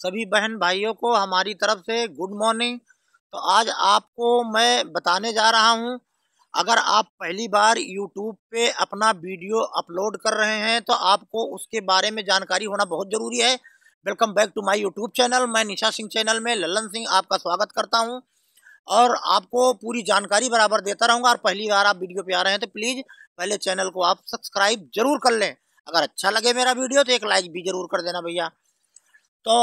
सभी बहन भाइयों को हमारी तरफ से गुड मॉर्निंग तो आज आपको मैं बताने जा रहा हूं अगर आप पहली बार यूट्यूब पे अपना वीडियो अपलोड कर रहे हैं तो आपको उसके बारे में जानकारी होना बहुत ज़रूरी है welcome back to my YouTube channel मैं निशा सिंह चैनल में ललन सिंह आपका स्वागत करता हूं और आपको पूरी जानकारी बराबर देता रहूँगा और पहली बार आप वीडियो पर आ रहे हैं तो प्लीज़ पहले चैनल को आप सब्सक्राइब जरूर कर लें अगर अच्छा लगे मेरा वीडियो तो एक लाइक भी ज़रूर कर देना भैया तो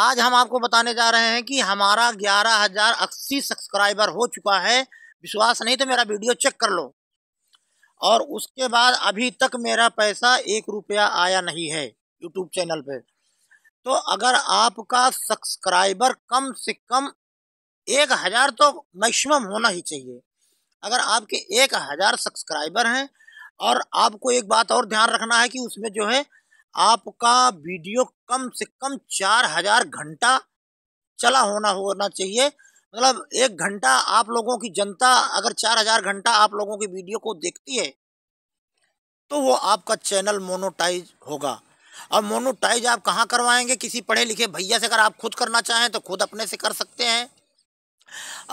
आज हम आपको बताने जा रहे हैं कि हमारा ग्यारह हजार अस्सी सब्सक्राइबर हो चुका है विश्वास नहीं तो मेरा वीडियो चेक कर लो और उसके बाद अभी तक मेरा पैसा एक रुपया आया नहीं है यूट्यूब चैनल पे तो अगर आपका सब्सक्राइबर कम से कम एक हज़ार तो मैक्सिमम होना ही चाहिए अगर आपके एक हज़ार सब्सक्राइबर हैं और आपको एक बात और ध्यान रखना है कि उसमें जो है आपका वीडियो कम से कम चार हजार घंटा चला होना होना चाहिए मतलब एक घंटा आप लोगों की जनता अगर चार हजार घंटा आप लोगों की वीडियो को देखती है तो वो आपका चैनल मोनोटाइज होगा अब मोनोटाइज आप कहाँ करवाएंगे किसी पढ़े लिखे भैया से अगर आप खुद करना चाहें तो खुद अपने से कर सकते हैं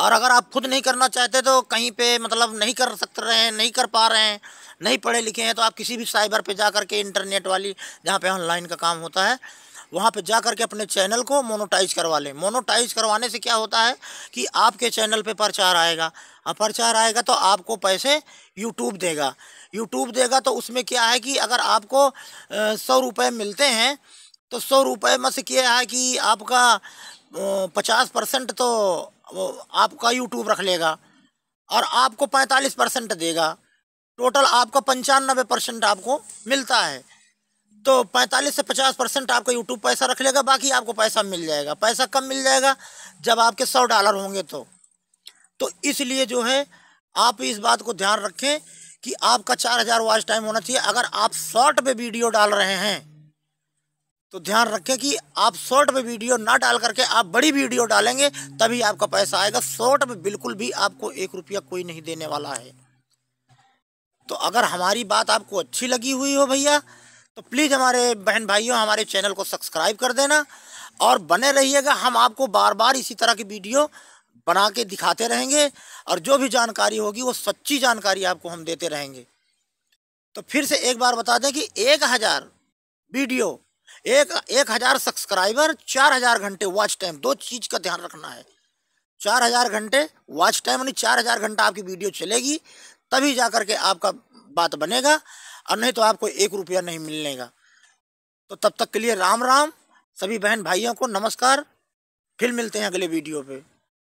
और अगर आप खुद नहीं करना चाहते तो कहीं पे मतलब नहीं कर सकते रहे हैं नहीं कर पा रहे हैं नहीं पढ़े लिखे हैं तो आप किसी भी साइबर पे जा करके इंटरनेट वाली जहाँ पे ऑनलाइन का काम होता है वहाँ पे जा कर के अपने चैनल को मोनोटाइज करवा लें मोनोटाइज करवाने से क्या होता है कि आपके चैनल पर प्रचार आएगा और प्रचार आएगा तो आपको पैसे यूट्यूब देगा यूट्यूब देगा तो उसमें क्या है कि अगर आपको सौ रुपये मिलते हैं तो सौ रुपये में से क्या है कि आपका पचास परसेंट तो वो आपका यूट्यूब रख लेगा और आपको पैंतालीस परसेंट देगा टोटल आपका पंचानबे परसेंट आपको मिलता है तो पैंतालीस से पचास परसेंट आपका यूट्यूब पैसा रख लेगा बाकी आपको पैसा मिल जाएगा पैसा कम मिल जाएगा जब आपके सौ डॉलर होंगे तो तो इसलिए जो है आप इस बात को ध्यान रखें कि आपका चार हज़ार वॉच टाइम होना चाहिए अगर आप शॉर्ट पे वीडियो डाल रहे हैं तो ध्यान रखें कि आप शॉर्ट में वीडियो ना डाल करके आप बड़ी वीडियो डालेंगे तभी आपका पैसा आएगा शॉर्ट में बिल्कुल भी आपको एक रुपया कोई नहीं देने वाला है तो अगर हमारी बात आपको अच्छी लगी हुई हो भैया तो प्लीज़ हमारे बहन भाइयों हमारे चैनल को सब्सक्राइब कर देना और बने रहिएगा हम आपको बार बार इसी तरह की वीडियो बना के दिखाते रहेंगे और जो भी जानकारी होगी वो सच्ची जानकारी आपको हम देते रहेंगे तो फिर से एक बार बता दें कि एक हज़ार वीडियो एक एक हज़ार सब्सक्राइबर चार हज़ार घंटे वॉच टाइम दो चीज़ का ध्यान रखना है चार हज़ार घंटे वॉच टाइम यानी चार हज़ार घंटा आपकी वीडियो चलेगी तभी जा करके के आपका बात बनेगा और नहीं तो आपको एक रुपया नहीं मिलनेगा तो तब तक के लिए राम राम सभी बहन भाइयों को नमस्कार फिर मिलते हैं अगले वीडियो पे